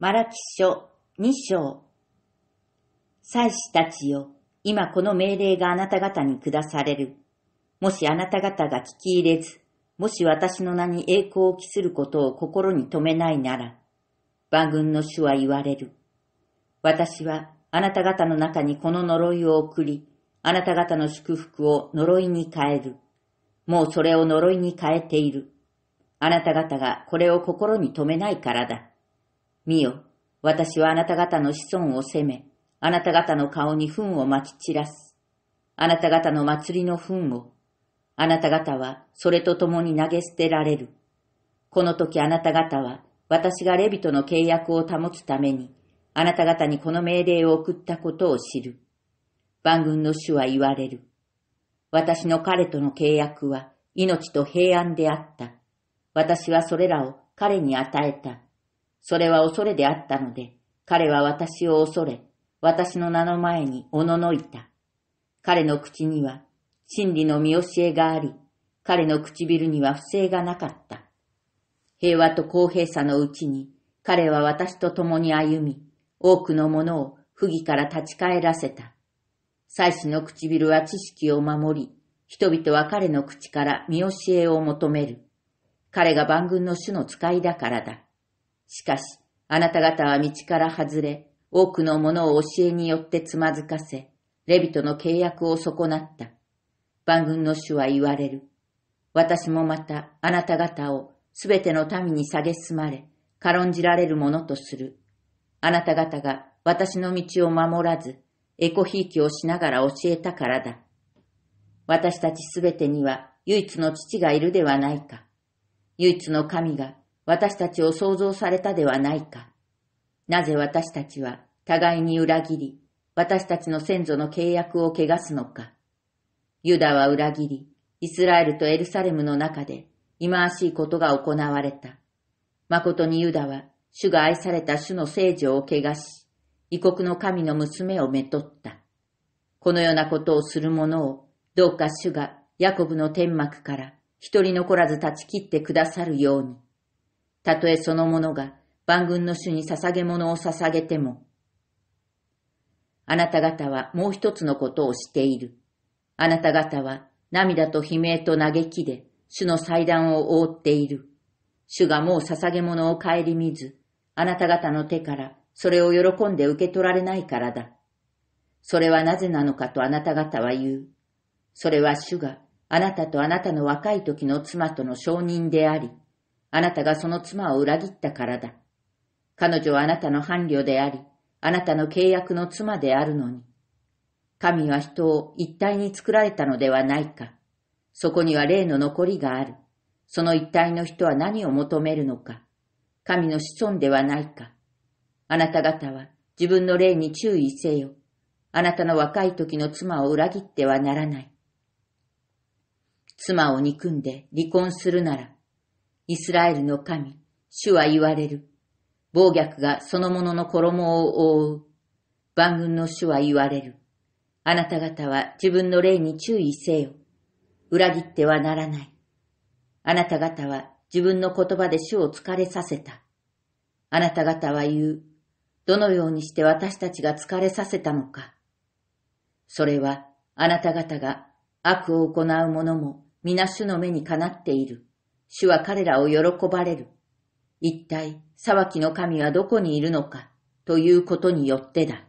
マラキ書2章。祭司たちよ、今この命令があなた方に下される。もしあなた方が聞き入れず、もし私の名に栄光を期することを心に留めないなら、万軍の主は言われる。私はあなた方の中にこの呪いを送り、あなた方の祝福を呪いに変える。もうそれを呪いに変えている。あなた方がこれを心に留めないからだ。見よ、私はあなた方の子孫を責め、あなた方の顔に糞をまき散らす。あなた方の祭りの糞を。あなた方はそれと共に投げ捨てられる。この時あなた方は私がレビとの契約を保つために、あなた方にこの命令を送ったことを知る。万軍の主は言われる。私の彼との契約は命と平安であった。私はそれらを彼に与えた。それは恐れであったので、彼は私を恐れ、私の名の前におののいた。彼の口には真理の見教えがあり、彼の唇には不正がなかった。平和と公平さのうちに、彼は私と共に歩み、多くのものを不義から立ち返らせた。祭司の唇は知識を守り、人々は彼の口から見教えを求める。彼が万軍の主の使いだからだ。しかし、あなた方は道から外れ、多くのものを教えによってつまずかせ、レビトの契約を損なった。万軍の主は言われる。私もまたあなた方をすべての民に蔑まれ、軽んじられるものとする。あなた方が私の道を守らず、エコひいきをしながら教えたからだ。私たちすべてには唯一の父がいるではないか。唯一の神が私たちを創造されたではないか。なぜ私たちは互いに裏切り、私たちの先祖の契約を汚すのか。ユダは裏切り、イスラエルとエルサレムの中で忌まわしいことが行われた。誠にユダは主が愛された主の聖女を汚し、異国の神の娘をめとった。このようなことをする者を、どうか主がヤコブの天幕から一人残らず断ち切ってくださるように。たとえその者が万軍の主に捧げ物を捧げても、あなた方はもう一つのことをしている。あなた方は涙と悲鳴と嘆きで主の祭壇を覆っている。主がもう捧げ物を顧みず、あなた方の手からそれを喜んで受け取られないからだ。それはなぜなのかとあなた方は言う。それは主があなたとあなたの若い時の妻との承認であり、あなたがその妻を裏切ったからだ。彼女はあなたの伴侶であり、あなたの契約の妻であるのに。神は人を一体に作られたのではないか。そこには霊の残りがある。その一体の人は何を求めるのか。神の子孫ではないか。あなた方は自分の霊に注意せよ。あなたの若い時の妻を裏切ってはならない。妻を憎んで離婚するなら、イスラエルの神、主は言われる。暴虐がそのものの衣を覆う。万軍の主は言われる。あなた方は自分の霊に注意せよ。裏切ってはならない。あなた方は自分の言葉で主を疲れさせた。あなた方は言う。どのようにして私たちが疲れさせたのか。それはあなた方が悪を行う者も皆主の目にかなっている。主は彼らを喜ばれる。一体、裁きの神はどこにいるのか、ということによってだ。